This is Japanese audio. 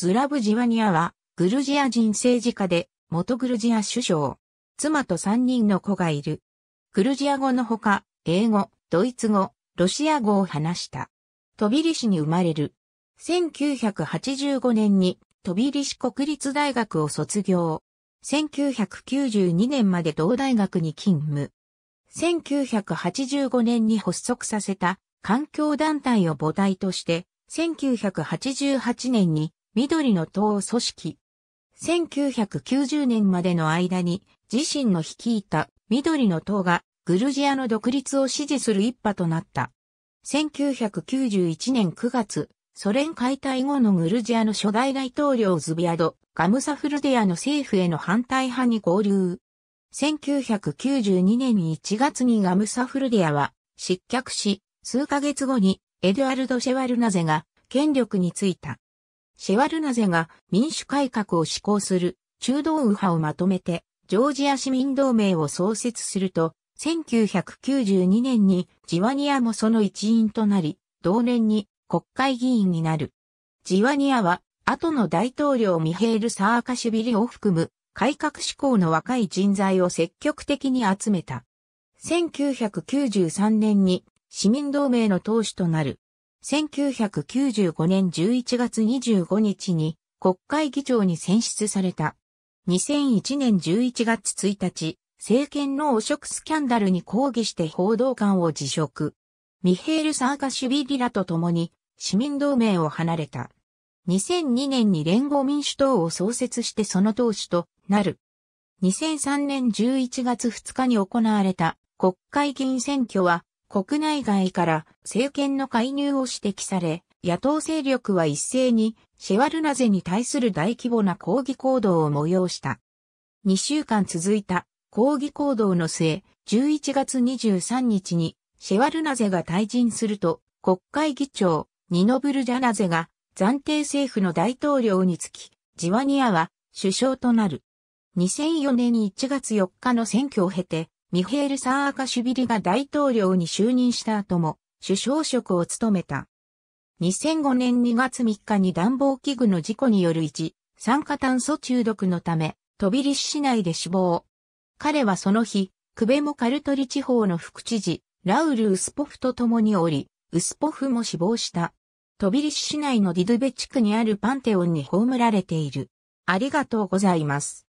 ズラブジワニアは、グルジア人政治家で、元グルジア首相。妻と三人の子がいる。グルジア語のほか、英語、ドイツ語、ロシア語を話した。トビリシに生まれる。1985年に、トビリシ国立大学を卒業。1992年まで同大学に勤務。1985年に発足させた環境団体を母体として、1988年に緑の党を組織。1990年までの間に自身の率いた緑の党がグルジアの独立を支持する一派となった。1991年9月、ソ連解体後のグルジアの初代大統領ズビアド、ガムサフルディアの政府への反対派に合流。1992年1月にガムサフルディアは失脚し、数ヶ月後にエドゥアルド・シェワルナゼが権力についた。シェワルナゼが民主改革を施行する中道右派をまとめてジョージア市民同盟を創設すると、1992年にジワニアもその一員となり、同年に国会議員になる。ジワニアは、後の大統領ミヘール・サーカシュビリを含む改革志向の若い人材を積極的に集めた。1993年に市民同盟の党首となる。1995年11月25日に国会議長に選出された。2001年11月1日、政権の汚職スキャンダルに抗議して報道官を辞職。ミヘール・サーカシュビリラと共に市民同盟を離れた。2002年に連合民主党を創設してその党首となる。2003年11月2日に行われた国会議員選挙は国内外から政権の介入を指摘され、野党勢力は一斉にシェワルナゼに対する大規模な抗議行動を催した。2週間続いた抗議行動の末、11月23日にシェワルナゼが退陣すると、国会議長、ニノブルジャナゼが暫定政府の大統領につき、ジワニアは首相となる。2004年1月4日の選挙を経て、ミヘール・サーカシュビリが大統領に就任した後も首相職を務めた。2005年2月3日に暖房器具の事故による一酸化炭素中毒のため、トビリシ市内で死亡。彼はその日、クベモカルトリ地方の副知事、ラウル・ウスポフと共におり、ウスポフも死亡した。トビリシ市内のディドゥベ地区にあるパンテオンに葬られている。ありがとうございます。